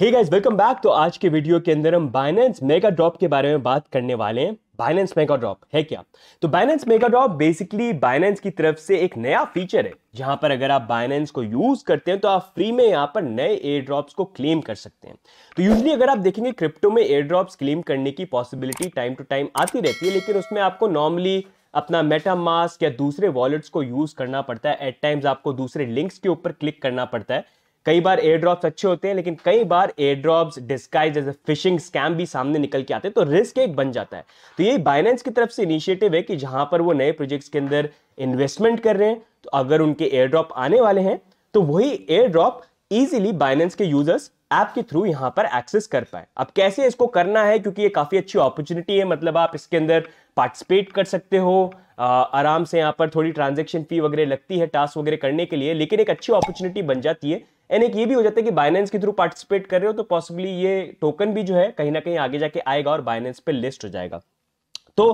Hey guys welcome back तो आज के वीडियो के अंदर हम बाइनेंस मेगा ड्रॉप के बारे में बात करने वाले हैं बाइनेंस मेगा ड्रॉप है क्या तो Binance mega drop basically Binance की तरफ से एक नया फीचर है जहां पर अगर आप बाइनेंस को यूज करते हैं तो आप फ्री में यहां पर नए एयर ड्रॉप्स को क्लेम कर सकते हैं तो यूजली अगर आप देखेंगे क्रिप्टो में एयर ड्रॉप्स क्लेम करने की पॉसिबिलिटी टाइम टू टाइम आती रहती है लेकिन उसमें आपको नॉर्मली अपना मेटा मास्क या दूसरे वॉलेट्स को यूज करना पड़ता है एट टाइम्स आपको दूसरे लिंक्स के ऊपर क्लिक करना पड़ता है कई बार एयर ड्रॉप्स अच्छे होते हैं लेकिन कई बार airdrops disguised as a phishing scam भी सामने निकल के आते हैं तो रिस्क एक बन जाता है तो ये बाइनेंस की तरफ से इनिशिएटिव है कि जहां पर वो नए प्रोजेक्ट्स के अंदर इन्वेस्टमेंट कर रहे हैं तो अगर उनके एयर ड्रॉप आने वाले हैं तो वही एयर ड्रॉप ईजिली बाइनेंस के यूजर्स ऐप के थ्रू यहां पर एक्सेस कर पाए अब कैसे इसको करना है क्योंकि ये काफ़ी अच्छी अपॉर्चुनिटी है मतलब आप इसके अंदर पार्टिसिपेट कर सकते हो आ, आराम से यहां पर थोड़ी ट्रांजेक्शन फी वगैरह लगती है टास्क वगैरह करने के लिए लेकिन एक अच्छी अपॉर्चुनिटी बन जाती है एंड एक ये भी हो जाता है कि बाइनेंस के थ्रू पार्टिसिपेट कर रहे हो तो पॉसिबली ये टोकन भी जो है कहीं ना कहीं आगे जाके आएगा और बाइनेंस पे लिस्ट हो जाएगा तो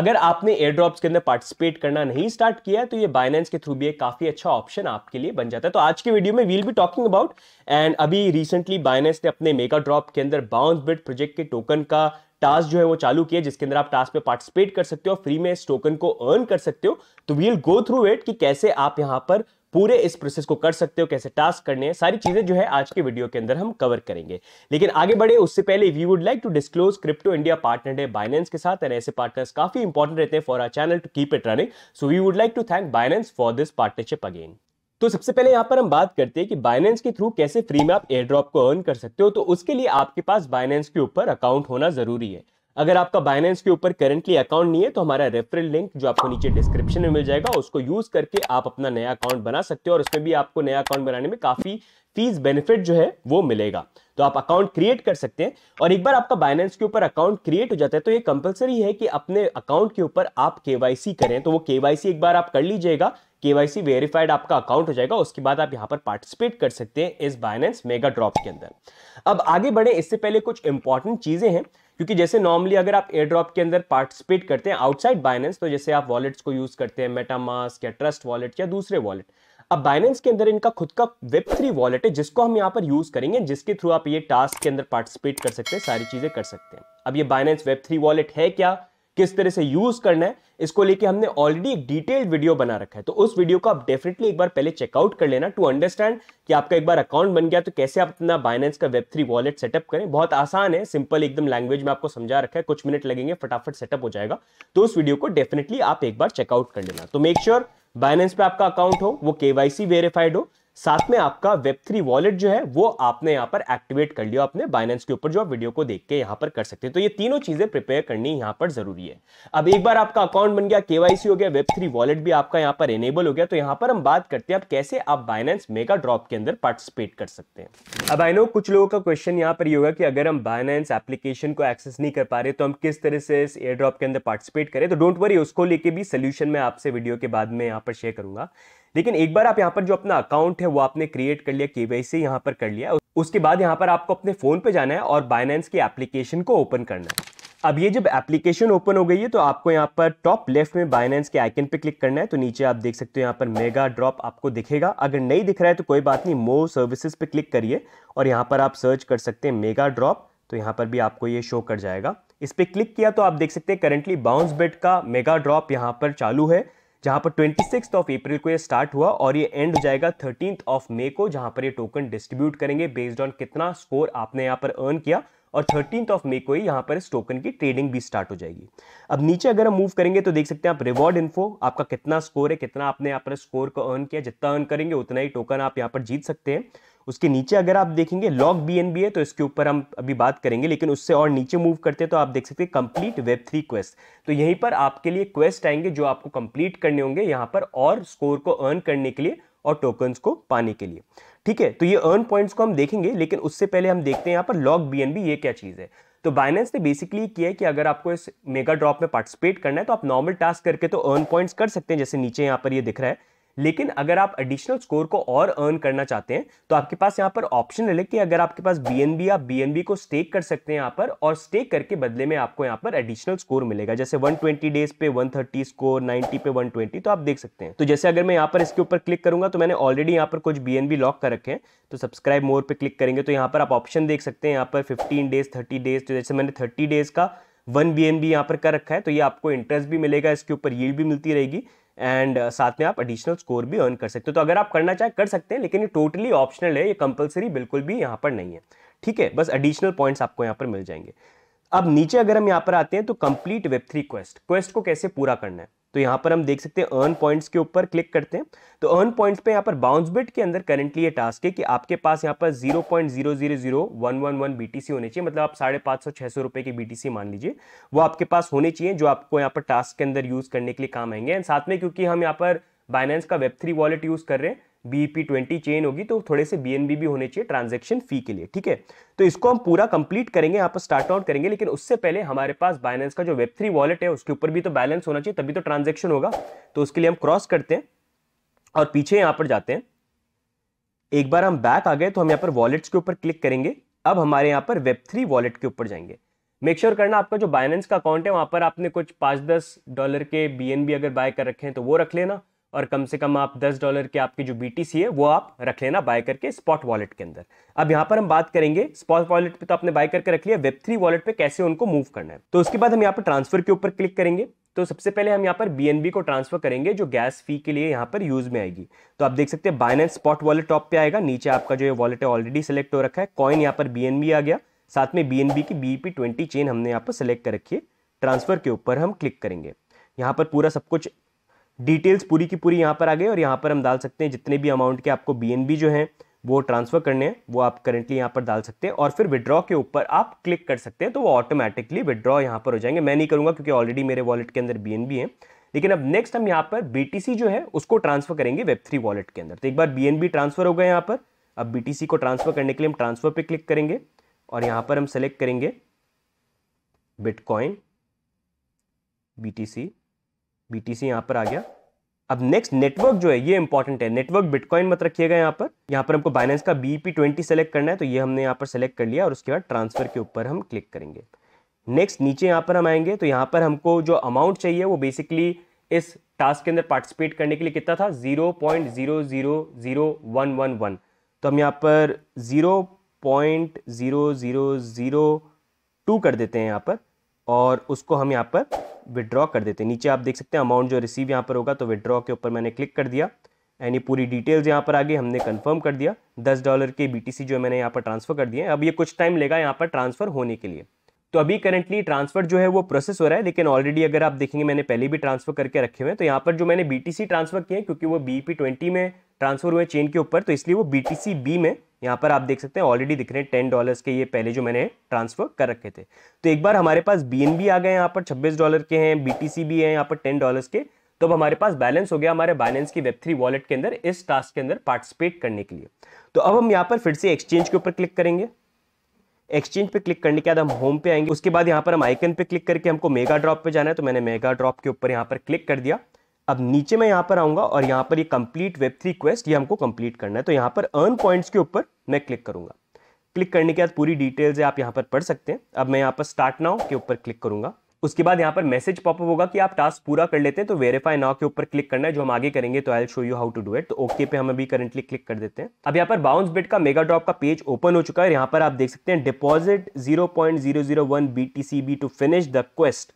अगर आपने एयर ड्रॉप्स के अंदर पार्टिसिपेट करना नहीं स्टार्ट किया है तो ये बाइनेंस के थ्रू भी एक काफी अच्छा ऑप्शन आपके लिए बन जाता है तो आज के वीडियो में we'll be talking about and अभी रिसेंटली बाइनेंस ने अपने मेगा ड्रॉप के अंदर बाउंस बिट प्रोजेक्ट के टोकन का टास्क जो है वो चालू किया जिसके अंदर आप टास्क पे पार्टिसिपेट कर सकते हो फ्री में इस टोकन को अर्न कर सकते हो तो वील गो थ्रू इट कि कैसे आप यहां पर पूरे इस प्रोसेस को कर सकते हो कैसे टास्क करने हैं सारी चीजें जो है आज के वीडियो के अंदर हम कवर करेंगे लेकिन आगे बढ़े उससे पहले we would like to disclose crypto India partner है बाइनेंस के साथ ऐसे पार्टनर्स काफी इंपॉर्टेंट रहते हैं for our channel to keep it running so we would like to thank Binance for this partnership again तो सबसे पहले यहां पर हम बात करते हैं कि बाइनेंस के थ्रू कैसे फ्री में आप एयर ड्रॉप को अर्न कर सकते हो तो उसके लिए आपके पास बाइनेंस के ऊपर अकाउंट होना जरूरी है अगर आपका बाइनेंस के ऊपर करेंटली अकाउंट नहीं है तो हमारा रेफरल लिंक जो आपको नीचे डिस्क्रिप्शन में मिल जाएगा उसको यूज करके आप अपना नया अकाउंट बना सकते हो और उसमें भी आपको नया अकाउंट बनाने में काफी फीस बेनिफिट जो है वो मिलेगा तो आप अकाउंट क्रिएट कर सकते हैं और एक बार आपका बाइनेंस के ऊपर अकाउंट क्रिएट हो जाता है तो ये कंपलसरी है कि अपने अकाउंट के ऊपर आप केवाईसी करें तो वो केवाईसी एक बार आप कर लीजिएगा केवाईसी वेरीफाइड आपका अकाउंट हो जाएगा उसके बाद आप यहाँ पर पार्टिसिपेट कर सकते हैं इस बाइनेंस मेगा ड्रॉप के अंदर अब आगे बढ़े इससे पहले कुछ इंपॉर्टेंट चीजें हैं क्योंकि जैसे नॉर्मली अगर आप एयर ड्रॉप के अंदर पार्टिसिपेट करते हैं आउटसाइड बाइनेंस तो जैसे आप वॉलेट्स को यूज़ करते हैं मेटामास या ट्रस्ट वॉलेट या दूसरे वॉलेट अब बाइनेंस के अंदर इनका खुद का वेब थ्री वॉलेट है जिसको हम यहाँ पर यूज करेंगे जिसके थ्रू आप ये टास्क के अंदर पार्टिसिपेट कर सकते हैं सारी चीजें कर सकते हैं अब ये बाइनेंस वेब थ्री वॉलेट है क्या किस तरह से यूज करना है इसको लेके हमने ऑलरेडी एक डिटेल्ड वीडियो बना रखा है तो उस वीडियो को आप डेफिनेटली एक बार पहले चेकआउट कर लेना टू अंडरस्टैंड कि आपका एक बार अकाउंट बन गया तो कैसे आप अपना बाइनेंस का वेब थ्री वॉलेट सेटअप करें बहुत आसान है सिंपल एकदम लैंग्वेज में आपको समझा रखा है कुछ मिनट लगेंगे फटाफट सेटअप हो जाएगा तो उस वीडियो को डेफिनेटली आप एक बार चेकआउट कर लेना तो मेक श्योर बाइनेंस पे आपका अकाउंट हो वो केवाईसी वेरीफाइड हो साथ में आपका वेब थ्री वॉलेट जो है वो आपने यहाँ पर एक्टिवेट कर लिया अपने बाइनेंस के ऊपर जो आप वीडियो को देख के यहाँ पर कर सकते हैं तो ये तीनों चीजें प्रिपेयर करनी यहाँ पर जरूरी है अब एक बार आपका अकाउंट बन गया केवाईसी हो गया वेब थ्री वॉलेट भी आपका यहाँ पर एनेबल हो गया तो यहाँ पर हम बात करते हैं आप कैसे आप बाइनेंस मेगा ड्रॉप के अंदर पार्टिसिपेट कर सकते हैं अब आई नो कुछ लोगों का क्वेश्चन यहाँ पर ये होगा कि अगर हम बाइनेंस एप्लीकेशन को एक्सेस नहीं कर पा रहे तो हम किस तरह से इस एयर ड्रॉप के अंदर पार्टिसिपेट करें तो डोंट वरी उसको लेके भी सोल्यूशन मैं आपसे वीडियो के बाद में यहाँ पर शेयर करूंगा लेकिन एक बार आप यहाँ पर जो अपना अकाउंट है वो आपने क्रिएट कर लिया के यहाँ पर कर लिया उसके बाद यहाँ पर आपको अपने फ़ोन पे जाना है और बाइनेंस की एप्लीकेशन को ओपन करना है अब ये जब एप्लीकेशन ओपन हो गई है तो आपको यहाँ पर टॉप लेफ्ट में बाइनेंस के आइकन पे क्लिक करना है तो नीचे आप देख सकते हो यहाँ पर मेगा ड्रॉप आपको दिखेगा अगर नहीं दिख रहा है तो कोई बात नहीं मो सर्विसेज पे क्लिक करिए और यहाँ पर आप सर्च कर सकते हैं मेगा ड्रॉप तो यहाँ पर भी आपको ये शो कर जाएगा इस पर क्लिक किया तो आप देख सकते हैं करंटली बाउंस बेट का मेगा ड्रॉप यहाँ पर चालू है जहां पर ट्वेंटी ऑफ अप्रैल को ये स्टार्ट हुआ और ये एंड हो जाएगा थर्टीन ऑफ मे को जहां पर ये टोकन डिस्ट्रीब्यूट करेंगे बेस्ड ऑन कितना स्कोर आपने यहां पर अर्न किया और थर्टीन ऑफ मे को ही यहाँ पर इस टोकन की ट्रेडिंग भी स्टार्ट हो जाएगी अब नीचे अगर हम मूव करेंगे तो देख सकते हैं आप रिवॉर्ड इन्फो आपका कितना स्कोर है कितना आपने यहाँ पर स्कोर को अर्न किया जितना अर्न करेंगे उतना ही टोकन आप यहाँ पर जीत सकते हैं उसके नीचे अगर आप देखेंगे लॉक बी एन बी है तो इसके ऊपर हम अभी बात करेंगे लेकिन उससे और नीचे मूव करते हैं तो आप देख सकते हैं कंप्लीट वेब थ्री क्वेस्ट तो यहीं पर आपके लिए क्वेस्ट आएंगे जो आपको कंप्लीट करने होंगे यहाँ पर और स्कोर को अर्न करने के लिए और टोकन्स को पाने के लिए ठीक है तो ये अर्न पॉइंट्स को हम देखेंगे लेकिन उससे पहले हम देखते हैं यहाँ पर लॉग बीएनबी ये क्या चीज़ है तो बाइनेंस ने बेसिकली किया है कि अगर आपको इस मेगा ड्रॉप में पार्टिसिपेट करना है तो आप नॉर्मल टास्क करके तो अर्न पॉइंट्स कर सकते हैं जैसे नीचे यहाँ पर ये दिख रहा है लेकिन अगर आप एडिशनल स्कोर को और अर्न करना चाहते हैं तो आपके पास यहाँ पर ऑप्शन है कि अगर आपके पास बी आप बी को स्टेक कर सकते हैं यहाँ पर और स्टेक करके बदले में आपको यहाँ पर एडिशनल स्कोर मिलेगा जैसे 120 डेज पे 130 स्कोर 90 पे 120 तो आप देख सकते हैं तो जैसे अगर मैं यहाँ पर इसके ऊपर क्लिक करूंगा तो मैंने ऑलरेडी यहाँ पर कुछ बी लॉक कर रखे हैं तो सब्सक्राइब मोर पर क्लिक करेंगे तो यहाँ पर आप ऑप्शन देख सकते हैं यहाँ पर फिफ्टीन डेज थर्टी डेज तो जैसे मैंने थर्टी डेज का वन बी एन बी यहाँ पर कर रखा है तो ये आपको इंटरेस्ट भी मिलेगा इसके ऊपर ये भी मिलती रहेगी एंड uh, साथ में आप एडिशनल स्कोर भी अर्न कर सकते हो तो अगर आप करना चाहें कर सकते हैं लेकिन ये टोटली ऑप्शनल है ये कंपलसरी बिल्कुल भी यहाँ पर नहीं है ठीक है बस एडिशनल पॉइंट्स आपको यहाँ पर मिल जाएंगे अब नीचे अगर हम यहाँ पर आते हैं तो complete web three quest quest को कैसे पूरा करना है तो यहाँ पर हम देख सकते हैं अर्न पॉइंट्स के ऊपर क्लिक करते हैं तो अर्न पॉइंट्स पे यहाँ पर बाउंस बिट के अंदर करेंटली ये टास्क है कि आपके पास यहाँ पर zero point zero zero zero one one one B होने चाहिए मतलब आप साढ़े पाँच सौ छः सौ रुपये की बी मान लीजिए वो आपके पास होने चाहिए जो आपको यहाँ पर टास्क के अंदर यूज़ करने के लिए काम आएंगे एंड साथ में क्योंकि हम यहाँ पर बाइनेंस का वेब थ्री वॉलेट यूज़ कर रहे हैं बी पी ट्वेंटी चेन होगी तो थोड़े से बी एन बी भी होने चाहिए ट्रांजेक्शन फी के लिए ठीक है तो इसको हम पूरा कंप्लीट करेंगे यहाँ पर स्टार्ट आउट करेंगे लेकिन उससे पहले हमारे पास बाइनेंस का जो वेब थ्री वॉलेट है उसके ऊपर भी तो बैलेंस होना चाहिए तभी तो ट्रांजेक्शन होगा तो उसके लिए हम क्रॉस करते हैं और पीछे यहाँ पर जाते हैं एक बार हम बैक आ गए तो हम यहाँ पर वॉलेट्स के ऊपर क्लिक करेंगे अब हमारे यहाँ पर वेब थ्री वॉलेट के ऊपर जाएंगे मेक श्योर sure करना आपका जो बाइनेंस का अकाउंट है वहाँ पर आपने कुछ पाँच दस डॉलर के बी अगर बाय कर रखे हैं तो वो रख लेना और कम से कम आप दस डॉलर के आपकी जो बी है वो आप रख लेना बाय करके स्पॉट वॉलेट के अंदर अब यहाँ पर हम बात करेंगे स्पॉट वॉलेट पे तो आपने बाय करके रख लिया वेब थ्री वॉलेट पे कैसे उनको मूव करना है तो उसके बाद हम यहाँ पर ट्रांसफर के ऊपर क्लिक करेंगे तो सबसे पहले हम यहाँ पर बी को ट्रांसफर करेंगे जो गैस फी के लिए यहाँ पर यूज में आएगी तो आप देख सकते हैं बायनेस स्पॉट वॉलेट टॉप पे आएगा नीचे आपका जो ये वॉलेट है ऑलरेडी सेलेक्ट हो रखा है कॉइन यहाँ पर बी आ गया साथ में बी की बीपी ट्वेंटी चेन हमने यहाँ पर सेलेक्ट कर रखी है ट्रांसफर के ऊपर हम क्लिक करेंगे यहाँ पर पूरा सब कुछ डिटेल्स पूरी की पूरी यहाँ पर आ गई और यहाँ पर हम डाल सकते हैं जितने भी अमाउंट के आपको बी जो हैं वो ट्रांसफ़र करने हैं वो आप करेंटली यहाँ पर डाल सकते हैं और फिर विड्रॉ के ऊपर आप क्लिक कर सकते हैं तो वो ऑटोमेटिकली विड्रॉ यहाँ पर हो जाएंगे मैं नहीं करूँगा क्योंकि ऑलरेडी मेरे वॉलेट के अंदर बी है लेकिन अब नेक्स्ट हम यहाँ पर बी जो है उसको ट्रांसफ़र करेंगे वेब थ्री वॉलेट के अंदर तो एक बार बी ट्रांसफ़र हो गए यहाँ पर अब बी को ट्रांसफ़र करने के लिए हम ट्रांसफ़र पर क्लिक करेंगे और यहाँ पर हम सेलेक्ट करेंगे बिटकॉइन बी BTC यहां पर आ गया अब नेक्स्ट नेटवर्क जो है ये इंपॉर्टेंट है नेटवर्क बिटकॉइन मत रखिएगा यहाँ पर यहाँ पर हमको बाइनेंस का बीपी ट्वेंटी सेलेक्ट करना है तो ये हमने यहाँ पर सेलेक्ट कर लिया और उसके बाद ट्रांसफर के ऊपर हम क्लिक करेंगे नेक्स्ट नीचे यहाँ पर हम आएंगे तो यहाँ पर हमको जो अमाउंट चाहिए वो बेसिकली इस टास्क के अंदर पार्टिसिपेट करने के लिए कितना था zero point zero zero zero one one one तो हम यहाँ पर zero point zero zero zero two कर देते हैं यहाँ पर और उसको हम यहाँ पर विड्रॉ कर देते हैं नीचे आप देख सकते हैं अमाउंट जो रिसीव यहाँ पर होगा तो विड्रॉ के ऊपर मैंने क्लिक कर दिया एंड ये पूरी डिटेल्स यहाँ पर आ गई हमने कंफर्म कर दिया दस डॉलर के बीटीसी जो मैंने यहाँ पर ट्रांसफ़र कर दिए अब ये कुछ टाइम लेगा यहाँ पर ट्रांसफ़र होने के लिए तो अभी करंटली ट्रांसफर जो है वो प्रोसेस हो रहा है लेकिन ऑलरेडी अगर आप देखेंगे मैंने पहले भी ट्रांसफर करके रखे हुए हैं तो यहाँ पर जो मैंने बीटीसी ट्रांसफर किए हैं क्योंकि वो बीपी ट्वेंटी में ट्रांसफर हुए चेन के ऊपर तो इसलिए वो बीटीसी बी में यहाँ पर आप देख सकते हैं ऑलरेडी दिख रहे हैं टेन डॉलर्स के ये पहले जो मैंने ट्रांसफर कर रखे थे तो एक बार हमारे पास बी आ गए यहाँ पर छब्बीस डॉलर के हैं बी भी है यहाँ पर टेन डॉलर्स के तो अब हमारे पास बैलेंस हो गया हमारे बैलेंस की वेब थ्री वॉलेट के अंदर इस टास्क के अंदर पार्टिसिपेट करने के लिए तो अब हम यहाँ पर फिर से एक्सचेंज के ऊपर क्लिक करेंगे एक्सचेंज पे क्लिक करने के बाद हम होम पे आएंगे उसके बाद यहाँ पर हम आइकन पे क्लिक करके हमको मेगा ड्रॉप पे जाना है तो मैंने मेगा ड्रॉप के ऊपर यहाँ पर क्लिक कर दिया अब नीचे मैं यहाँ पर आऊंगा और यहाँ पर ये कंप्लीट वेब थ्री क्वेस्ट ये हमको कंप्लीट करना है तो यहाँ पर अर्न पॉइंट्स के ऊपर मैं क्लिक करूंगा क्लिक करने के बाद पूरी डिटेल्स है आप यहाँ पर पढ़ सकते हैं अब मैं यहाँ पर स्टार्ट नाउ के ऊपर क्लिक करूँगा उसके बाद यहाँ पर मैसेज पॉपअप होगा कि आप टास्क पूरा कर लेते हैं तो वेरीफाई नाउ के ऊपर क्लिक करना है जो हम आगे करेंगे तो I show you how to do it तो ओके पे हम अभी करंटली क्लिक कर देते हैं अब यहाँ पर बाउंस बेट का मेगा ड्रॉप का पेज ओपन हो चुका है यहाँ पर आप देख सकते हैं deposit zero point zero zero one B T C B to finish the quest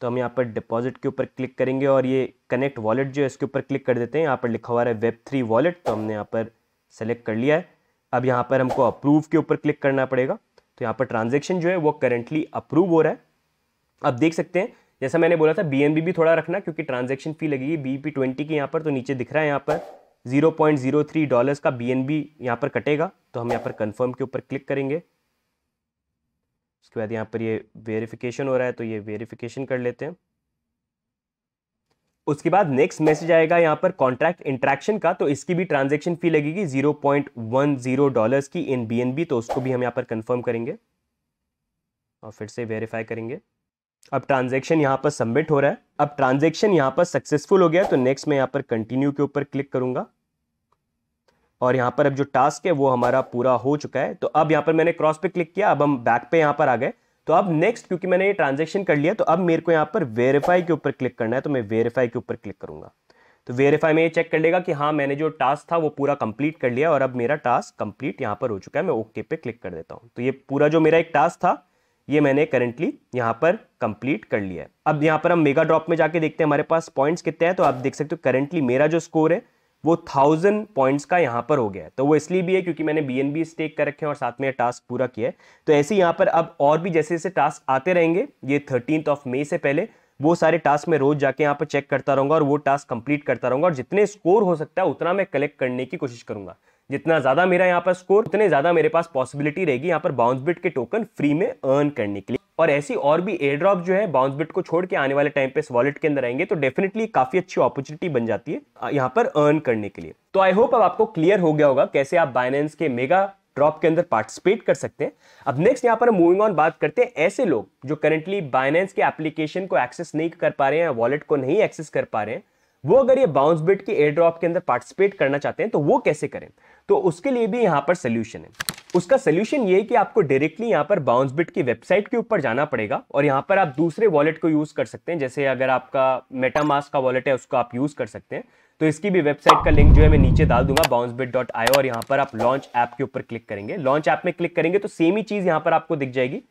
तो हम यहाँ पर डिपॉजिट के ऊपर क्लिक करेंगे और ये कनेक्ट वॉलेट जो है इसके ऊपर क्लिक कर देते हैं यहाँ पर लिखा हुआ है वेब थ्री वॉलेट तो हमने यहाँ पर सेलेक्ट कर लिया है अब यहाँ पर हमको अप्रूव के ऊपर क्लिक करना पड़ेगा तो यहाँ पर ट्रांजेक्शन जो है वो करेंटली अप्रूव हो रहा है अब देख सकते हैं जैसा मैंने बोला था बी भी थोड़ा रखना क्योंकि ट्रांजेक्शन फ़ी लगेगी बी पी ट्वेंटी की यहाँ पर तो नीचे दिख रहा है यहाँ पर 0.03 डॉलर्स का बी एन बी यहाँ पर कटेगा तो हम यहाँ पर कंफर्म के ऊपर क्लिक करेंगे उसके बाद यहाँ पर ये वेरिफिकेशन हो रहा है तो ये वेरिफिकेशन कर लेते हैं उसके बाद नेक्स्ट मैसेज आएगा यहाँ पर कॉन्ट्रैक्ट इंट्रैक्शन का तो इसकी भी ट्रांजेक्शन फी लगेगी जीरो डॉलर्स की इन बी तो उसको भी हम यहाँ पर कन्फर्म करेंगे और फिर से वेरीफाई करेंगे अब ट्रांजेक्शन यहाँ पर सबमिट हो रहा है अब ट्रांजेक्शन यहाँ पर सक्सेसफुल हो गया तो नेक्स्ट मैं यहाँ पर कंटिन्यू के ऊपर क्लिक करूंगा और यहाँ पर अब जो टास्क है वो हमारा पूरा हो चुका है तो अब यहाँ पर मैंने क्रॉस पे क्लिक किया अब हम बैक पे यहाँ पर आ गए तो अब नेक्स्ट क्योंकि मैंने ये ट्रांजेक्शन कर लिया तो अब मेरे को यहाँ पर वेरीफाई के ऊपर क्लिक करना है तो मैं वेरीफाई के ऊपर क्लिक करूंगा तो वेरीफाई में ये चेक कर लेगा कि हाँ मैंने जो टास्क था वो पूरा कंप्लीट कर लिया और अब मेरा टास्क कंप्लीट यहाँ पर हो चुका है मैं ओके पे क्लिक कर देता हूँ तो ये पूरा जो मेरा एक टास्क था ये मैंने करेंटली यहाँ पर कंप्लीट कर लिया है अब यहाँ पर हम मेगा ड्रॉप में जाके देखते हैं हमारे पास पॉइंट्स कितने हैं तो आप देख सकते हो करेंटली मेरा जो स्कोर है वो थाउजेंड पॉइंट्स का यहाँ पर हो गया है तो वो इसलिए भी है क्योंकि मैंने बी एन बी स्टेक कर रखे हैं और साथ में टास्क पूरा किया है तो ऐसे यहाँ पर अब और भी जैसे जैसे टास्क आते रहेंगे ये थर्टीन ऑफ मे से पहले वो सारे टास्क मैं रोज जाके यहाँ पर चेक करता रहूँगा और वो टास्क कंप्लीट करता रहूँगा और जितने स्कोर हो सकता है उतना मैं कलेक्ट करने की कोशिश करूँगा जितना ज़्यादा मेरा यहाँ पर स्कोर उतने ज़्यादा मेरे पास पॉसिबिलिटी रहेगी यहाँ पर बाउंस बिट के टोकन फ्री में अर्न करने के लिए और ऐसी और भी एयर ड्रॉप जो है बाउंस बिट को छोड़ के आने वाले टाइम पे इस वॉलेट के अंदर आएंगे तो डेफिनेटली काफ़ी अच्छी अपॉर्चुनिटी बन जाती है यहाँ पर अर्न करने के लिए तो आई होप अब आपको क्लियर हो गया होगा कैसे आप बाइनेंस के मेगा ड्रॉप के अंदर पार्टिसिपेट कर सकते हैं अब नेक्स्ट यहाँ पर मूविंग ऑन बात करते हैं ऐसे लोग जो करेंटली बाइनेंस के एप्लीकेशन को एक्सेस नहीं कर पा रहे हैं वॉलेट को नहीं एक्सेस कर पा रहे हैं वो अगर ये बाउंस बिट के एयर ड्रॉप के अंदर पार्टिसिपेट करना चाहते हैं तो वो कैसे करें तो उसके लिए भी यहाँ पर सोल्यूशन है उसका सोल्यूशन ये है कि आपको डायरेक्टली यहाँ पर बाउंस बिट की वेबसाइट के ऊपर जाना पड़ेगा और यहाँ पर आप दूसरे वॉलेट को यूज़ कर सकते हैं जैसे अगर आपका मेटामास का वॉलेट है उसको आप यूज़ कर सकते हैं तो इसकी भी वेबसाइट का लिंक जो है मैं नीचे डाल दूंगा बाउंस बिट डॉट आई और यहाँ पर आप लॉन्च ऐप के ऊपर क्लिक करेंगे लॉन्च ऐप में क्लिक करेंगे तो सेम ही चीज़ यहाँ पर आपको दिख जाएगी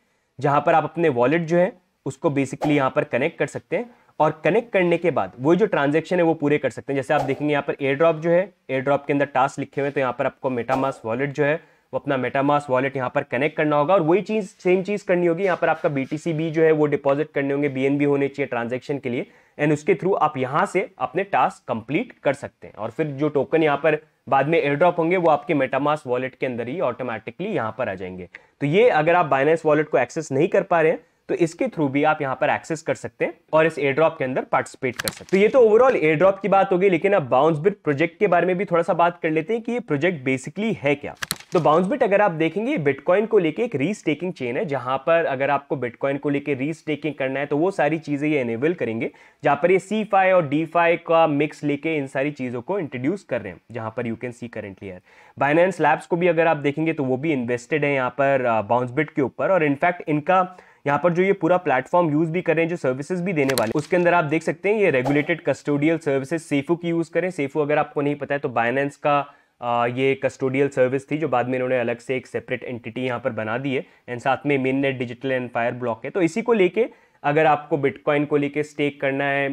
जहाँ पर आप अपने वॉलेट जो है उसको बेसिकली यहाँ पर कनेक्ट कर सकते हैं और कनेक्ट करने के बाद वो जो ट्रांजेक्शन है वो पूरे कर सकते हैं जैसे आप देखेंगे यहाँ पर एयर ड्रॉप जो है एयर ड्रॉप के अंदर टास्क लिखे हुए तो यहाँ पर आपको मेटामास वॉलेट जो है वो अपना मेटामास वॉलेट यहाँ पर कनेक्ट करना होगा और वही चीज़ सेम चीज़ करनी होगी यहाँ पर आपका बी जो है वो डिपॉजिट करने होंगे बी होने चाहिए ट्रांजेक्शन के लिए एंड उसके थ्रू आप यहाँ से अपने टास्क कंप्लीट कर सकते हैं और फिर जो टोकन यहाँ पर बाद में एयर ड्रॉप होंगे वो आपके मेटामास वॉलेट के अंदर ही ऑटोमेटिकली यहाँ पर आ जाएंगे तो ये अगर आप बाइनेंस वॉलेट को एक्सेस नहीं कर पा रहे हैं तो इसके थ्रू भी आप यहां पर एक्सेस कर सकते हैं और इस एयरड्रॉप के अंदर पार्टिसिपेट कर सकते हैं तो ये तो ओवरऑल एयरड्रॉप की बात होगी लेकिन अब बाउंस बिट प्रोजेक्ट के बारे में भी थोड़ा सा बात कर लेते हैं कि ये प्रोजेक्ट बेसिकली है क्या तो बाउंस बिट अगर आप देखेंगे बिटकॉइन को लेके एक रीस्टेकिंग चेन है जहां पर अगर आपको बिटकॉइन को लेके रीस्टेकिंग करना है तो वो सारी चीजें ये एनेबल करेंगे जहां पर ये सी फाई और डी फाई का मिक्स लेके इन सारी चीजों को इंट्रोड्यूस कर रहे हैं जहां पर यू कैन सी करेंटली है बाइनेंस लैब्स को भी अगर आप देखेंगे तो वो भी इन्वेस्टेड है यहाँ पर बाउंस बिट के ऊपर और इनफैक्ट इनका यहाँ पर जो ये पूरा प्लेटफॉर्म यूज भी करें जो सर्विसेज भी देने वाले उसके अंदर आप देख सकते हैं ये रेगुलेटेड कस्टोडियल सर्विसेज सेफू की यूज करें सेफू अगर आपको नहीं पता है तो बाइनेंस का आ, ये कस्टोडियल सर्विस थी जो बाद में इन्होंने अलग से एक सेपरेट एंटिटी यहाँ पर बना दी है एंड साथ में main net digital and fire block है तो इसी को लेके अगर आपको बिटकॉइन को लेके स्टेक करना है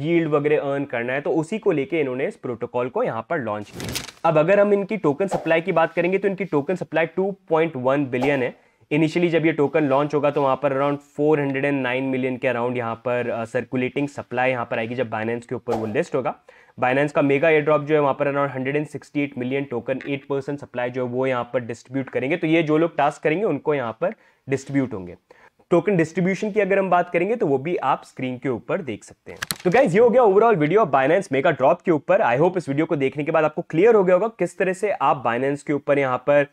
यील्ड वगैरह अर्न करना है तो उसी को लेके इन्होंने इस प्रोटोकॉल को यहाँ पर लॉन्च किया अब अगर हम इनकी टोकन सप्लाई की बात करेंगे तो इनकी टोकन सप्लाई 2.1 बिलियन है इनिशियली जब ये टोकन लॉन्च होगा तो वहाँ पर अराउंड 409 मिलियन के अराउंड यहाँ पर सर्कुलेटिंग uh, सप्लाई यहाँ पर आएगी जब बाइनेंस के ऊपर वो लिस्ट होगा बाइनेंस का मेगा एयर ड्रॉप जो है वहाँ पर around 168 million token 8 percent supply जो है वो यहाँ पर डिस्ट्रीब्यूट करेंगे तो ये जो लोग टास्क करेंगे उनको यहाँ पर डिस्ट्रीब्यूट होंगे टोकन डिस्ट्रीब्यूशन की अगर हम बात करेंगे तो वो भी आप स्क्रीन के ऊपर देख सकते हैं तो गाइज ये हो गया overall video Binance mega drop के ऊपर आई होप इस वीडियो को देखने के बाद आपको क्लियर हो गया होगा किस तरह से आप बाइनेंस के ऊपर यहाँ पर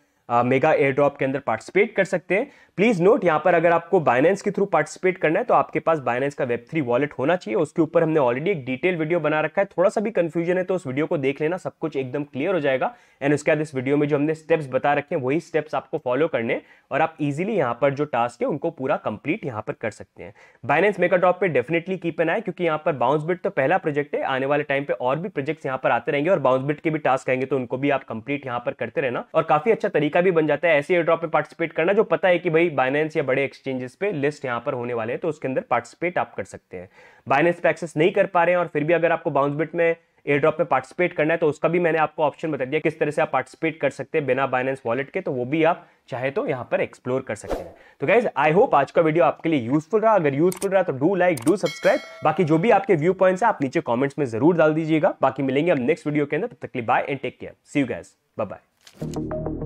मेगा एयर ड्रॉप के अंदर पार्टिसिपेट कर सकते हैं प्लीज़ नोट यहाँ पर अगर आपको बाइनेंस के थ्रू पार्टिसिपेट करना है तो आपके पास बाइनेंस का वेब थ्री वॉलेट होना चाहिए उसके ऊपर हमने ऑलरेडी एक डिटेल वीडियो बना रखा है थोड़ा सा भी कंफ्यूजन है तो उस वीडियो को देख लेना सब कुछ एकदम क्लियर हो जाएगा एंड उसके बाद इस वीडियो में जो हमने स्टेप्स बता रखे हैं वही स्टेप्स आपको फॉलो करने और आप इजिली यहाँ पर जो टास्क है उनको पूरा कंप्लीट यहाँ पर कर सकते हैं बाइनेंस मेगा ड्रॉप पर डेफिनेटली कीप एन आए क्योंकि यहाँ पर बाउंस बिट तो पहला प्रोजेक्ट है आने वाले टाइम पे और भी प्रोजेक्ट यहाँ पर आते रहेंगे और बाउंस बिट के भी टास्क आएंगे तो उनको भी आप कंप्लीट यहाँ पर करते रहना और काफी अच्छा तरीका तरीका भी बन जाता है ऐसे एयर ड्रॉप में पार्टिसिपेट करना जो पता है कि भाई बाइनेंस या बड़े एक्सचेंजेस पे लिस्ट यहाँ पर होने वाले हैं तो उसके अंदर पार्टिसिपेट आप कर सकते हैं बाइनेंस पे एक्सेस नहीं कर पा रहे हैं और फिर भी अगर आपको बाउंस बिट में ड्रॉप में पार्टिसिपेट करना है तो उसका भी मैंने आपको ऑप्शन बता दिया किस तरह से आप पार्टिसिपेट कर सकते हैं बिना बाइनेंस वॉलेट के तो वो भी आप चाहे तो यहाँ पर एक्सप्लोर कर सकते हैं तो गाइज आई होप आज का वीडियो आपके लिए यूजफुल रहा अगर यूजफुल रहा तो डू लाइक डू सब्सक्राइब बाकी जो भी आपके व्यू पॉइंट्स है आप नीचे कॉमेंट्स में जरूर डाल दीजिएगा बाकी मिलेंगे हम नेक्स्ट वीडियो के अंदर तकली bye and take care see you guys bye Thank you.